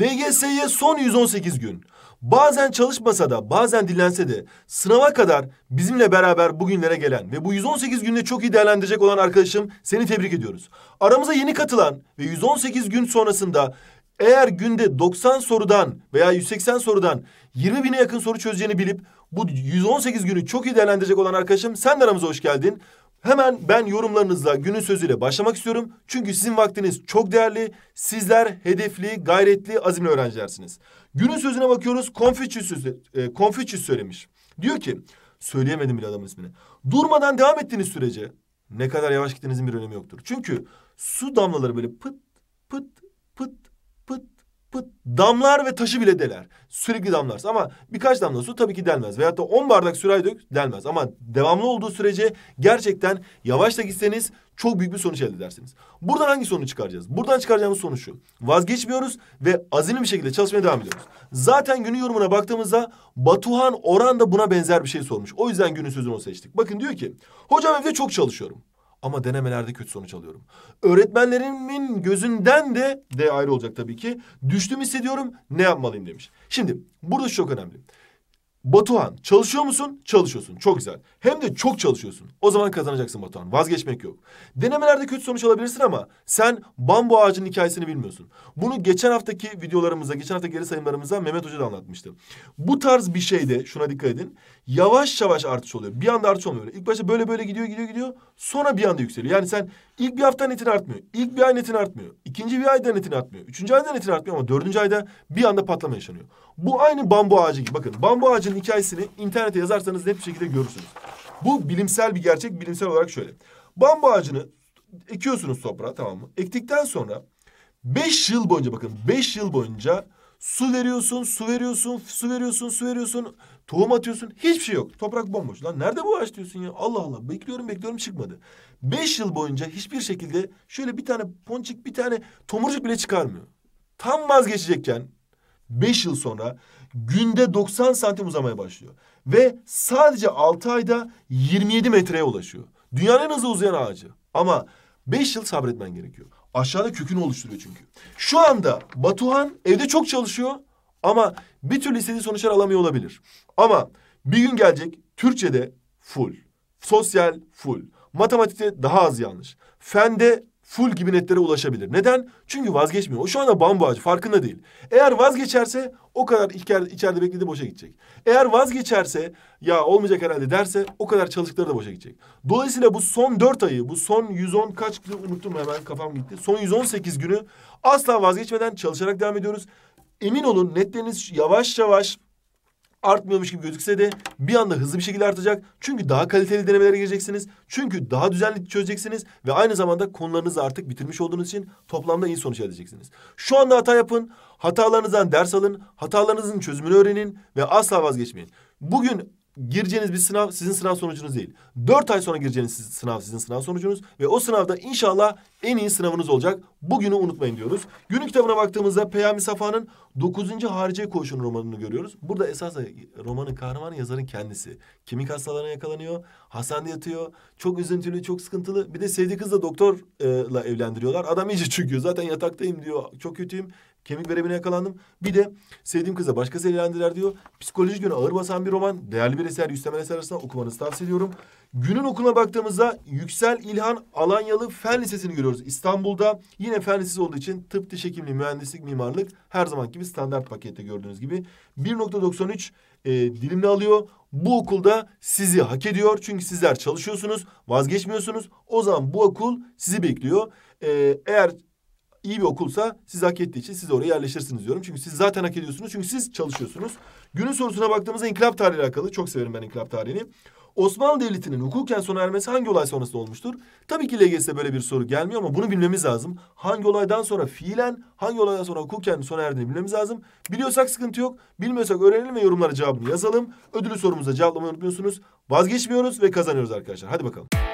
LGS'ye son 118 gün. Bazen çalışmasa da bazen dinlense de sınava kadar bizimle beraber bugünlere gelen ve bu 118 günde çok iyi değerlendirecek olan arkadaşım seni tebrik ediyoruz. Aramıza yeni katılan ve 118 gün sonrasında eğer günde 90 sorudan veya 180 sorudan 20 bine yakın soru çözeceğini bilip bu 118 günü çok iyi değerlendirecek olan arkadaşım sen de aramıza hoş geldin. Hemen ben yorumlarınızla günün sözüyle başlamak istiyorum. Çünkü sizin vaktiniz çok değerli. Sizler hedefli, gayretli, azimli öğrencilersiniz. Günün sözüne bakıyoruz. Confucius, e, Confucius söylemiş. Diyor ki, söyleyemedim bile adamın ismini. Durmadan devam ettiğiniz sürece ne kadar yavaş gittiğinizin bir önemi yoktur. Çünkü su damlaları böyle pıt pıt pıt damlar ve taşı bile deler. Sürekli damlarsa ama birkaç damla su tabii ki delmez. Veyahut da 10 bardak sürahi dök delmez. Ama devamlı olduğu sürece gerçekten yavaş da gitseniz çok büyük bir sonuç elde edersiniz. Buradan hangi sonuç çıkaracağız? Buradan çıkaracağımız sonuç şu. Vazgeçmiyoruz ve azimli bir şekilde çalışmaya devam ediyoruz. Zaten günün yorumuna baktığımızda Batuhan Oran da buna benzer bir şey sormuş. O yüzden günün sözünü o seçtik. Bakın diyor ki hocam evde çok çalışıyorum. Ama denemelerde kötü sonuç alıyorum. Öğretmenlerimin gözünden de de ayrı olacak tabii ki. Düştüm hissediyorum ne yapmalıyım demiş. Şimdi burada çok önemli. Batuhan çalışıyor musun? Çalışıyorsun. Çok güzel. Hem de çok çalışıyorsun. O zaman kazanacaksın Batuhan. Vazgeçmek yok. Denemelerde kötü sonuç alabilirsin ama sen bambu ağacının hikayesini bilmiyorsun. Bunu geçen haftaki videolarımızda, geçen hafta geri sayımlarımızda Mehmet Hoca da anlatmıştı. Bu tarz bir şeyde şuna dikkat edin. Yavaş yavaş artış oluyor. Bir anda artış olmuyor. İlk başta böyle böyle gidiyor gidiyor gidiyor. Sonra bir anda yükseliyor. Yani sen ilk bir hafta netin artmıyor. İlk bir ay netin artmıyor. İkinci bir ayda netini atmıyor. Üçüncü ayda netini atmıyor ama dördüncü ayda bir anda patlama yaşanıyor. Bu aynı bambu ağacı gibi. Bakın bambu ağacının hikayesini internete yazarsanız net bir şekilde görürsünüz. Bu bilimsel bir gerçek. Bilimsel olarak şöyle. Bambu ağacını ekiyorsunuz toprağa tamam mı? Ektikten sonra beş yıl boyunca bakın beş yıl boyunca Su veriyorsun, su veriyorsun, su veriyorsun, su veriyorsun. Tohum atıyorsun. Hiçbir şey yok. Toprak bomboş. Lan nerede bu ağaç diyorsun ya? Allah Allah. Bekliyorum bekliyorum çıkmadı. Beş yıl boyunca hiçbir şekilde şöyle bir tane ponçik bir tane tomurcuk bile çıkarmıyor. Tam vazgeçecekken beş yıl sonra günde 90 santim uzamaya başlıyor. Ve sadece altı ayda 27 metreye ulaşıyor. Dünyanın en hızlı uzayan ağacı. Ama beş yıl sabretmen gerekiyor aşağıda kökünü oluşturuyor çünkü. Şu anda Batuhan evde çok çalışıyor ama bir türlü istediği sonuçlar alamıyor olabilir. Ama bir gün gelecek Türkçe'de full, sosyal full, matematikte daha az yanlış, fende full gibi netlere ulaşabilir. Neden? Çünkü vazgeçmiyor. O şu anda bambaşka farkında değil. Eğer vazgeçerse o kadar içeride, içeride beklediği boşa gidecek. Eğer vazgeçerse ya olmayacak herhalde derse o kadar çalıştıkları da boşa gidecek. Dolayısıyla bu son dört ayı bu son 110 kaç unuttum hemen kafam gitti. Son 118 günü asla vazgeçmeden çalışarak devam ediyoruz. Emin olun netleriniz yavaş yavaş artmıyormuş gibi gözükse de bir anda hızlı bir şekilde artacak. Çünkü daha kaliteli denemelere gireceksiniz. Çünkü daha düzenli çözeceksiniz ve aynı zamanda konularınızı artık bitirmiş olduğunuz için toplamda iyi sonuç elde edeceksiniz. Şu anda hata yapın, hatalarınızdan ders alın, hatalarınızın çözümünü öğrenin ve asla vazgeçmeyin. Bugün gireceğiniz bir sınav sizin sınav sonucunuz değil. Dört ay sonra gireceğiniz sınav sizin sınav sonucunuz ve o sınavda inşallah en iyi sınavınız olacak. Bugünü unutmayın diyoruz. Günün kitabına baktığımızda Peyami Safa'nın dokuzuncu Harici koşun romanını görüyoruz. Burada esas e, romanın kahramanı yazarın kendisi. Kemik hastalarına yakalanıyor, Hasan yatıyor, çok üzüntülü, çok sıkıntılı. Bir de sevdiği kızla doktorla evlendiriyorlar. Adam iyice çöküyor. Zaten yataktayım diyor, çok kötüyüm. Kemik verebine yakalandım. Bir de sevdiğim kıza başkası eğlendiler diyor. Psikolojik yönü ağır basan bir roman. Değerli bir eser Yüksel Eser arasında okumanızı tavsiye ediyorum. Günün okuluna baktığımızda Yüksel İlhan Alanyalı Fen Lisesi'ni görüyoruz. İstanbul'da yine Fen Lisesi olduğu için tıp, diş hekimliği, mühendislik, mimarlık her zaman gibi standart pakette gördüğünüz gibi. 1.93 e, dilimle alıyor. Bu okulda sizi hak ediyor. Çünkü sizler çalışıyorsunuz, vazgeçmiyorsunuz. O zaman bu okul sizi bekliyor. E, eğer iyi bir okulsa siz hak ettiği için siz oraya yerleşirsiniz diyorum. Çünkü siz zaten hak ediyorsunuz. Çünkü siz çalışıyorsunuz. Günün sorusuna baktığımızda inkılap tarihiyle alakalı. Çok severim ben inkılap tarihini. Osmanlı Devleti'nin hukuken sona ermesi hangi olay sonrasında olmuştur? Tabii ki LGS'de böyle bir soru gelmiyor ama bunu bilmemiz lazım. Hangi olaydan sonra fiilen, hangi olaydan sonra hukuken sona erdiğini bilmemiz lazım. Biliyorsak sıkıntı yok, bilmiyorsak öğrenelim ve yorumlara cevabını yazalım. Ödülü sorumuza cevaplamayı unutmuyorsunuz. Vazgeçmiyoruz ve kazanıyoruz arkadaşlar. Hadi bakalım.